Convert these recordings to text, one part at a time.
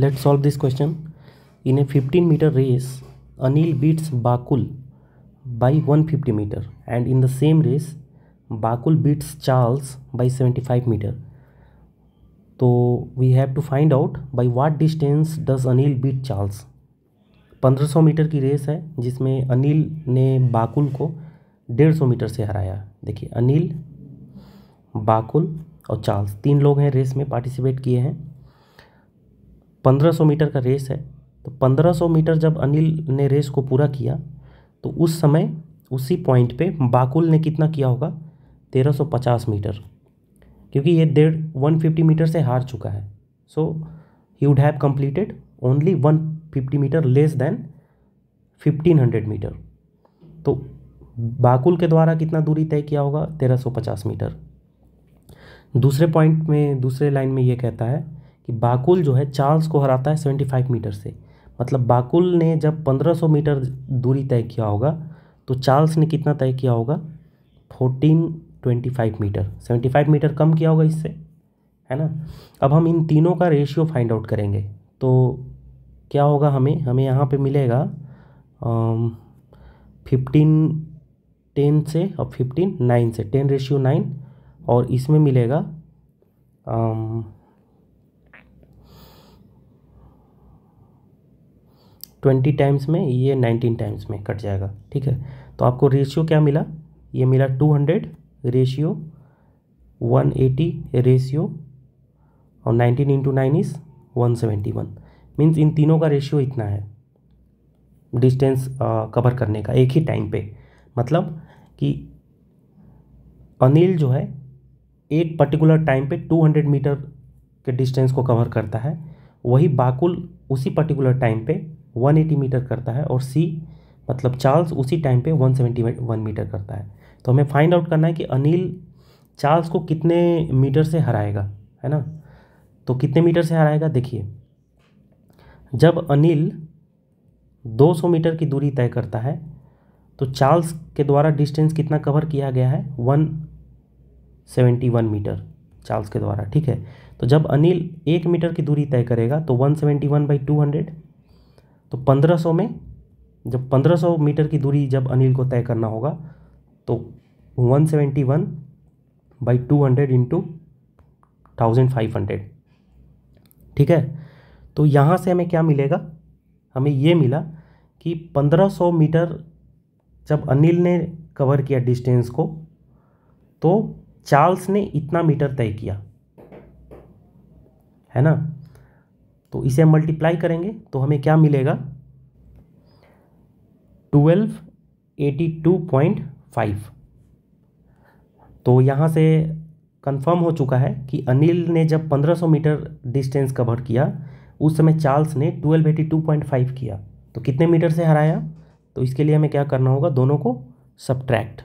let's solve this question in a 15 metre race Anil beats Bakul by 150 metre and in the same race Bakul beats Charles by 75 metre तो we have to find out by what distance does Anil beat Charles 1500 metre की रेस है जिसमें अनिल ने बाकुल को 150 metre से हराया देखिए अनिल बाकुल और चार्ल्स तीन लोग हैं रेस में पार्टिसिपेट किए हैं 1500 मीटर का रेस है तो 1500 मीटर जब अनिल ने रेस को पूरा किया तो उस समय उसी पॉइंट पे बाकुल ने कितना किया होगा 1350 मीटर क्योंकि ये डेढ़ 150 मीटर से हार चुका है so he would have completed only 150 metre less than 1500 metre तो बाकुल के द्वारा कितना दूरी तय किया होगा 1350 मीटर दूसरे पॉइंट में दूसरे लाइन में ये कहता है कि बाकुल जो है चार्ल्स को हराता है सेवेंटी फाइव मीटर से मतलब बाकुल ने जब पंद्रह सौ मीटर दूरी तय किया होगा तो चार्ल्स ने कितना तय किया होगा fourteen twenty five metre seventy five metre कम किया होगा इससे है ना अब हम इन तीनों का रेशियो फाइंड आउट करेंगे तो क्या होगा हमें हमें यहाँ पे मिलेगा फिफ्टीन टेन से और फिफ्टीन नाइन से टेन रेशियो नाइन और इसमें मिलेगा ट्वेंटी टाइम्स में ये नाइनटीन टाइम्स में कट जाएगा ठीक है तो आपको रेशियो क्या मिला ये मिला two hundred ratio one eighty ratio और nineteen into nine is one seventy one means इन तीनों का रेशियो इतना है डिस्टेंस कवर करने का एक ही टाइम पे मतलब कि अनिल जो है एक पर्टिकुलर टाइम पे हंड्रेड मीटर के डिस्टेंस को कवर करता है वही बाकुल उसी पर्टिकुलर टाइम पे 180 मीटर करता है और सी मतलब चार्ल्स उसी टाइम पे 171 मीटर करता है तो हमें फाइंड आउट करना है कि अनिल चार्ल्स को कितने मीटर से हराएगा है ना तो कितने मीटर से हराएगा देखिए जब अनिल 200 मीटर की दूरी तय करता है तो चार्ल्स के द्वारा डिस्टेंस कितना कवर किया गया है 171 मीटर चार्ल्स के द्वारा ठीक है तो जब अनिल एक मीटर की दूरी तय करेगा तो 171 seventy one by two hundred तो 1500 में जब 1500 मीटर की दूरी जब अनिल को तय करना होगा तो 171 seventy one by two hundred into thousand five hundred ठीक है तो यहाँ से हमें क्या मिलेगा हमें ये मिला कि 1500 मीटर जब अनिल ने कवर किया डिस्टेंस को तो चार्ल्स ने इतना मीटर तय किया है ना तो इसे हम मल्टीप्लाई करेंगे तो हमें क्या मिलेगा twelve eighty two point five तो यहाँ से कंफर्म हो चुका है कि अनिल ने जब पंद्रह सौ मीटर डिस्टेंस कवर किया उस समय चार्ल्स ने twelve eighty two point five किया तो कितने मीटर से हराया तो इसके लिए हमें क्या करना होगा दोनों को सब्ट्रैक्ट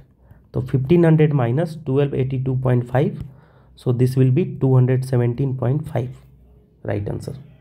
तो fifteen hundred minus twelve eighty two point five so this will be two hundred seventeen point five right answer